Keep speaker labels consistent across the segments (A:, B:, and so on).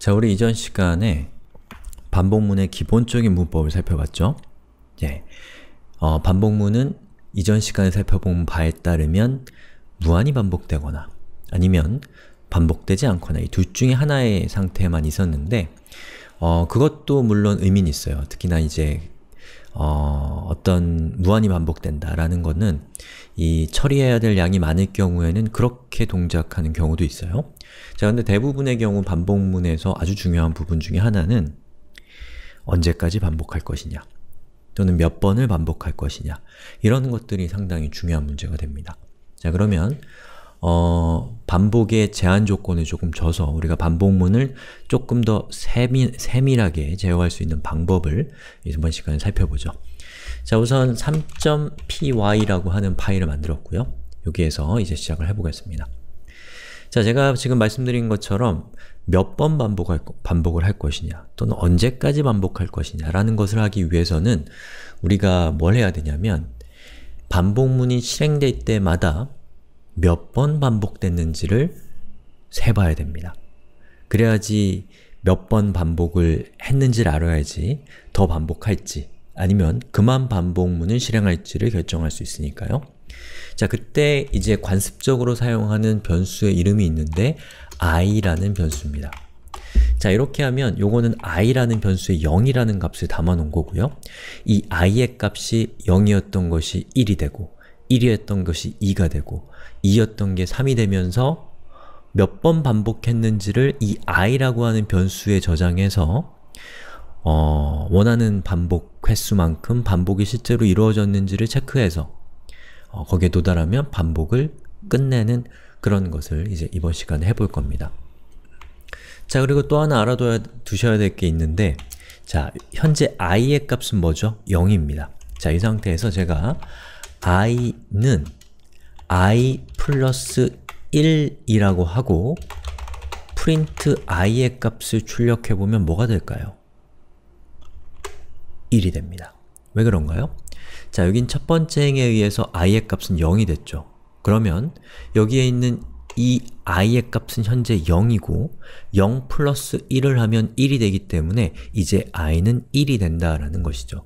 A: 자, 우리 이전 시간에 반복문의 기본적인 문법을 살펴봤죠? 예. 어, 반복문은 이전 시간에 살펴본 바에 따르면 무한히 반복되거나 아니면 반복되지 않거나 이 둘 중에 하나의 상태만 있었는데 어, 그것도 물론 의미는 있어요. 특히나 이제 어, 어떤 무한히 반복된다라는 것은 이 처리해야 될 양이 많을 경우에는 그렇게 동작하는 경우도 있어요. 자, 근데 대부분의 경우 반복문에서 아주 중요한 부분 중에 하나는 언제까지 반복할 것이냐 또는 몇 번을 반복할 것이냐 이런 것들이 상당히 중요한 문제가 됩니다. 자, 그러면 어, 반복의 제한 조건을 조금 줘서 우리가 반복문을 조금 더 세밀, 세밀하게 제어할 수 있는 방법을 이번 시간에 살펴보죠. 자 우선 3.py라고 하는 파일을 만들었고요. 여기에서 이제 시작을 해보겠습니다. 자 제가 지금 말씀드린 것처럼 몇 번반복을할 것이냐 또는 언제까지 반복할 것이냐 라는 것을 하기 위해서는 우리가 뭘 해야 되냐면 반복문이 실행될 때마다 몇 번 반복됐는지를 세봐야 됩니다. 그래야지 몇 번 반복을 했는지를 알아야지 더 반복할지 아니면 그만 반복문을 실행할지를 결정할 수 있으니까요. 자, 그때 이제 관습적으로 사용하는 변수의 이름이 있는데 i라는 변수입니다. 자, 이렇게 하면 요거는 i라는 변수의 0이라는 값을 담아놓은 거고요. 이 i의 값이 0이었던 것이 1이 되고 1이었던 것이 2가 되고 2였던 게 3이 되면서 몇 번 반복했는지를 이 i라고 하는 변수에 저장해서 어, 원하는 반복 횟수만큼 반복이 실제로 이루어졌는지를 체크해서 어, 거기에 도달하면 반복을 끝내는 그런 것을 이제 이번 시간에 해볼 겁니다. 자, 그리고 또 하나 알아둬야 두셔야 될 게 있는데 자, 현재 i의 값은 뭐죠? 0입니다. 자, 이 상태에서 제가 i는 i 플러스 1이라고 하고 print i의 값을 출력해보면 뭐가 될까요? 1이 됩니다. 왜 그런가요? 자, 여긴 첫 번째 행에 의해서 i의 값은 0이 됐죠. 그러면 여기에 있는 이 i의 값은 현재 0이고 0 플러스 1을 하면 1이 되기 때문에 이제 i는 1이 된다라는 것이죠.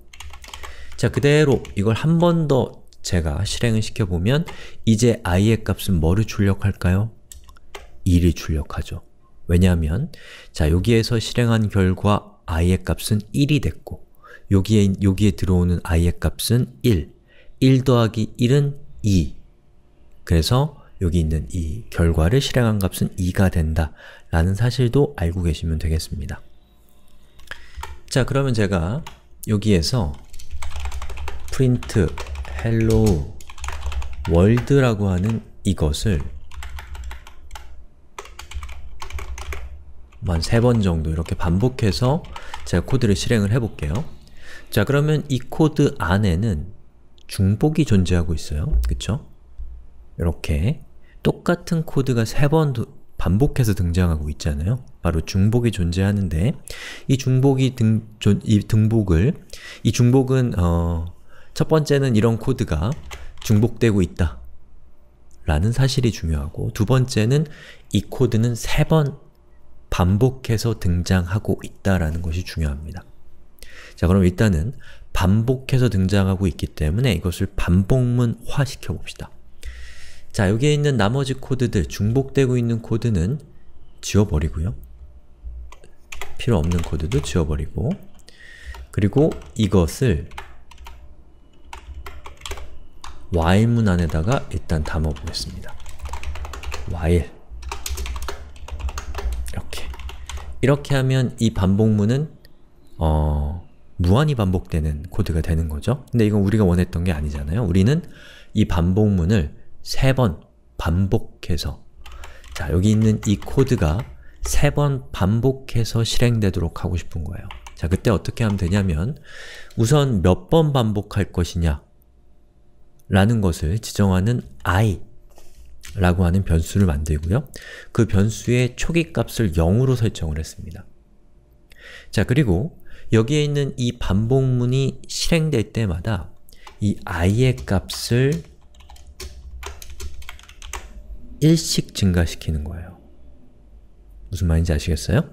A: 자, 그대로 이걸 한 번 더 제가 실행을 시켜보면 이제 i의 값은 뭐를 출력할까요? 1이 출력하죠. 왜냐하면 자, 여기에서 실행한 결과 i의 값은 1이 됐고 여기에, 여기에 들어오는 i의 값은 1, 1 더하기 1은 2 그래서 여기 있는 이 결과를 실행한 값은 2가 된다 라는 사실도 알고 계시면 되겠습니다. 자, 그러면 제가 여기에서 print hello world라고 하는 이것을 한 세 번 정도 이렇게 반복해서 제가 코드를 실행을 해볼게요. 자 그러면 이 코드 안에는 중복이 존재하고 있어요. 그쵸? 이렇게 똑같은 코드가 세 번 반복해서 등장하고 있잖아요. 바로 중복이 존재하는데 이 중복이 등, 조, 이 등복을 이 중복은 어, 첫 번째는 이런 코드가 중복되고 있다 라는 사실이 중요하고 두 번째는 이 코드는 세 번 반복해서 등장하고 있다라는 것이 중요합니다. 자, 그럼 일단은 반복해서 등장하고 있기 때문에 이것을 반복문화 시켜봅시다. 자, 여기에 있는 나머지 코드들, 중복되고 있는 코드는 지워버리고요. 필요 없는 코드도 지워버리고 그리고 이것을 while문 안에다가 일단 담아보겠습니다. while 이렇게 이렇게 하면 이 반복문은 어... 무한히 반복되는 코드가 되는 거죠. 근데 이건 우리가 원했던 게 아니잖아요. 우리는 이 반복문을 세 번 반복해서 자, 여기 있는 이 코드가 세 번 반복해서 실행되도록 하고 싶은 거예요. 자, 그때 어떻게 하면 되냐면 우선 몇 번 반복할 것이냐 라는 것을 지정하는 i 라고 하는 변수를 만들고요. 그 변수의 초기값을 0으로 설정을 했습니다. 자, 그리고 여기에 있는 이 반복문이 실행될 때마다 이 i의 값을 1씩 증가시키는 거예요. 무슨 말인지 아시겠어요?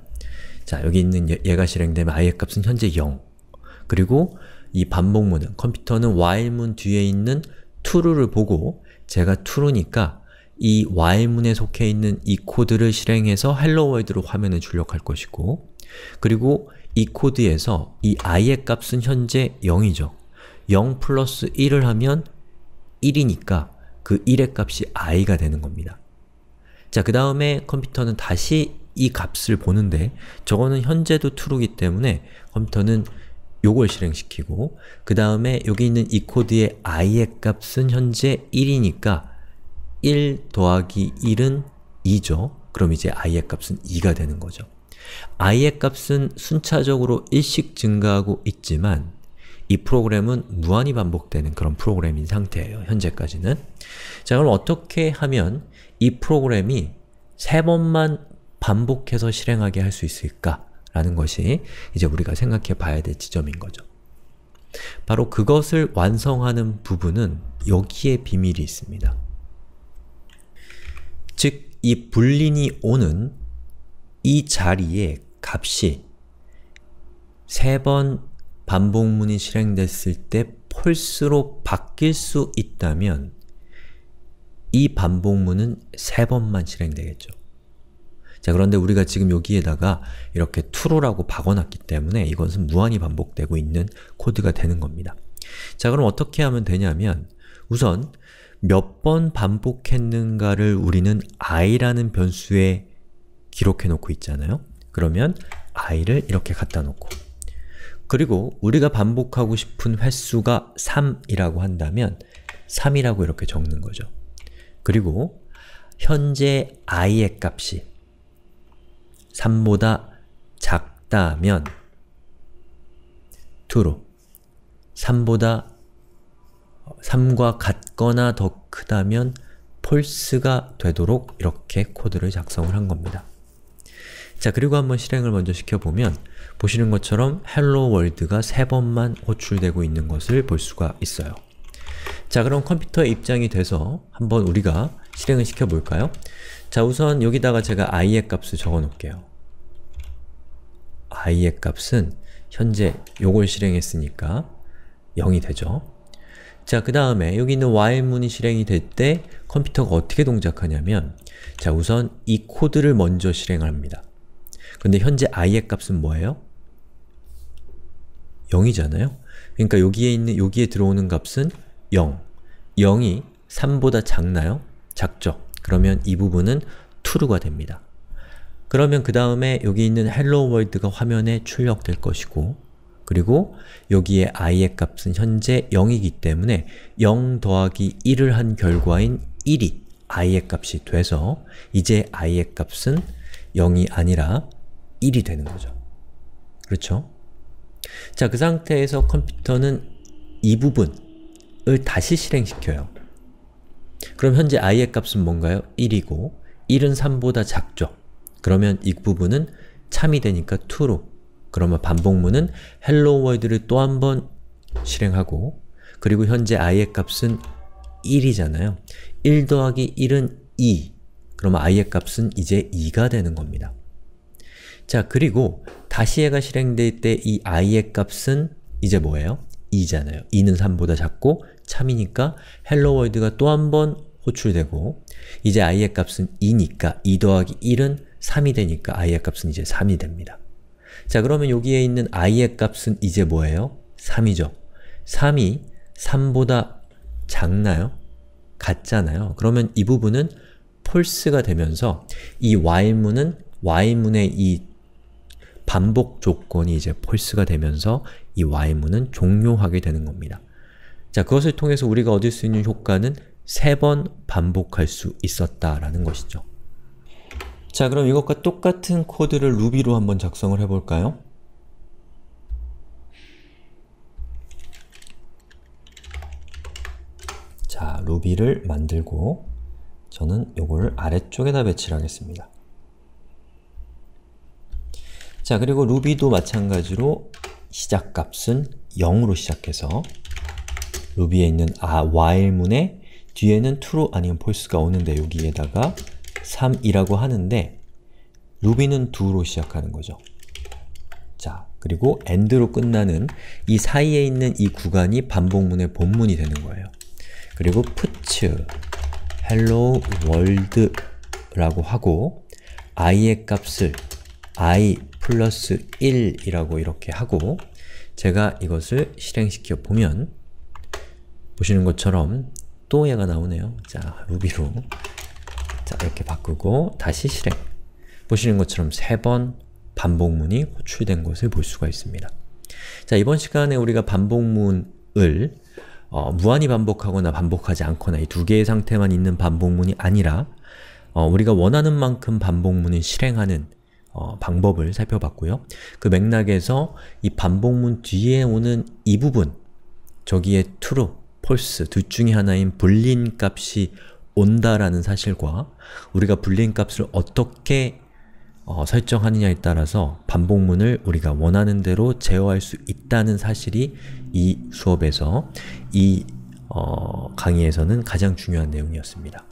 A: 자, 여기 있는 얘가 실행되면 i의 값은 현재 0 그리고 이 반복문은, 컴퓨터는 while문 뒤에 있는 true를 보고 제가 true니까 이 while문에 속해 있는 이 코드를 실행해서 헬로월드로 화면을 출력할 것이고 그리고 이 코드에서 이 i의 값은 현재 0이죠. 0 플러스 1을 하면 1이니까 그 1의 값이 i가 되는 겁니다. 자, 그 다음에 컴퓨터는 다시 이 값을 보는데 저거는 현재도 true이기 때문에 컴퓨터는 요걸 실행시키고 그 다음에 여기 있는 이 코드의 i의 값은 현재 1이니까 1 더하기 1은 2죠. 그럼 이제 i의 값은 2가 되는 거죠. i의 값은 순차적으로 1씩 증가하고 있지만 이 프로그램은 무한히 반복되는 그런 프로그램인 상태예요, 현재까지는. 자, 그럼 어떻게 하면 이 프로그램이 3 번만 반복해서 실행하게 할 수 있을까? 라는 것이 이제 우리가 생각해 봐야 될 지점인 거죠. 바로 그것을 완성하는 부분은 여기에 비밀이 있습니다. 즉, 이 불린이 오는 이 자리의 값이 세 번 반복문이 실행됐을 때 폴스로 바뀔 수 있다면 이 반복문은 세 번만 실행되겠죠. 자 그런데 우리가 지금 여기에다가 이렇게 true라고 박아놨기 때문에 이것은 무한히 반복되고 있는 코드가 되는 겁니다. 자 그럼 어떻게 하면 되냐면 우선 몇번 반복했는가를 우리는 i라는 변수에 기록해 놓고 있잖아요. 그러면 i를 이렇게 갖다 놓고 그리고 우리가 반복하고 싶은 횟수가 3이라고 한다면 3이라고 이렇게 적는 거죠. 그리고 현재 i의 값이 3보다 작다면 true, 3보다 3과 같거나 더 크다면 false가 되도록 이렇게 코드를 작성을 한 겁니다. 자, 그리고 한번 실행을 먼저 시켜보면 보시는 것처럼 hello world가 3번만 호출되고 있는 것을 볼 수가 있어요. 자, 그럼 컴퓨터에 입장이 돼서 한번 우리가 실행을 시켜볼까요? 자, 우선 여기다가 제가 i의 값을 적어놓을게요. i의 값은 현재 요걸 실행했으니까 0이 되죠. 자, 그 다음에 여기 있는 while문이 실행이 될 때 컴퓨터가 어떻게 동작하냐면 자, 우선 이 코드를 먼저 실행합니다. 근데 현재 i의 값은 뭐예요? 0이잖아요? 그러니까 여기에 있는, 여기에 들어오는 값은 0. 0이 3보다 작나요? 작죠. 그러면 이 부분은 true가 됩니다. 그러면 그 다음에 여기 있는 hello w o r l d 가 화면에 출력될 것이고 그리고 여기에 i의 값은 현재 0이기 때문에 0 더하기 1을 한 결과인 1이 i의 값이 돼서 이제 i의 값은 0이 아니라 1이 되는 거죠. 그렇죠? 자, 그 상태에서 컴퓨터는 이 부분을 다시 실행시켜요. 그럼 현재 i의 값은 뭔가요? 1이고 1은 3보다 작죠. 그러면 이 부분은 참이 되니까 true로 그러면 반복문은 hello world를 또 한 번 실행하고 그리고 현재 i의 값은 1이잖아요. 1 더하기 1은 2 그러면 i의 값은 이제 2가 되는 겁니다. 자, 그리고 다시 해가 실행될 때 이 i의 값은 이제 뭐예요? 2잖아요. 2는 3보다 작고 참이니까 hello w o r l d 가또 한 번 호출되고 이제 i의 값은 2니까 2 더하기 1은 3이 되니까 i의 값은 이제 3이 됩니다. 자 그러면 여기에 있는 i의 값은 이제 뭐예요? 3이죠. 3이 3보다 작나요? 같잖아요. 그러면 이 부분은 false가 되면서 이 y문은 y문의 이 반복 조건이 이제 false가 되면서 이 y문은 종료하게 되는 겁니다. 자, 그것을 통해서 우리가 얻을 수 있는 효과는 3번 반복할 수 있었다라는 것이죠. 자 그럼 이것과 똑같은 코드를 루비로 한번 작성을 해볼까요? 자 루비를 만들고 저는 요거를 아래쪽에다 배치를 하겠습니다. 자 그리고 루비도 마찬가지로 시작값은 0으로 시작해서 루비에 있는 아 while문에 뒤에는 true 아니면 false가 오는데 여기에다가 3이라고 하는데 루비는 2로 시작하는 거죠. 자, 그리고 end로 끝나는 이 사이에 있는 이 구간이 반복문의 본문이 되는 거예요. 그리고 put hello world 라고 하고 i의 값을 i 플러스 1이라고 이렇게 하고 제가 이것을 실행시켜 보면 보시는 것처럼 또 얘가 나오네요. 자, 루비로 자, 이렇게 바꾸고 다시 실행. 보시는 것처럼 세 번 반복문이 호출된 것을 볼 수가 있습니다. 자, 이번 시간에 우리가 반복문을 어, 무한히 반복하거나 반복하지 않거나 이 두 개의 상태만 있는 반복문이 아니라 어, 우리가 원하는 만큼 반복문을 실행하는 어, 방법을 살펴봤고요. 그 맥락에서 이 반복문 뒤에 오는 이 부분 저기에 true, false 둘 중에 하나인 b e l 불 n 값이 온다라는 사실과 우리가 불린 값을 어떻게 어, 설정하느냐에 따라서 반복문을 우리가 원하는 대로 제어할 수 있다는 사실이 이 수업에서, 이 어, 강의에서는 가장 중요한 내용이었습니다.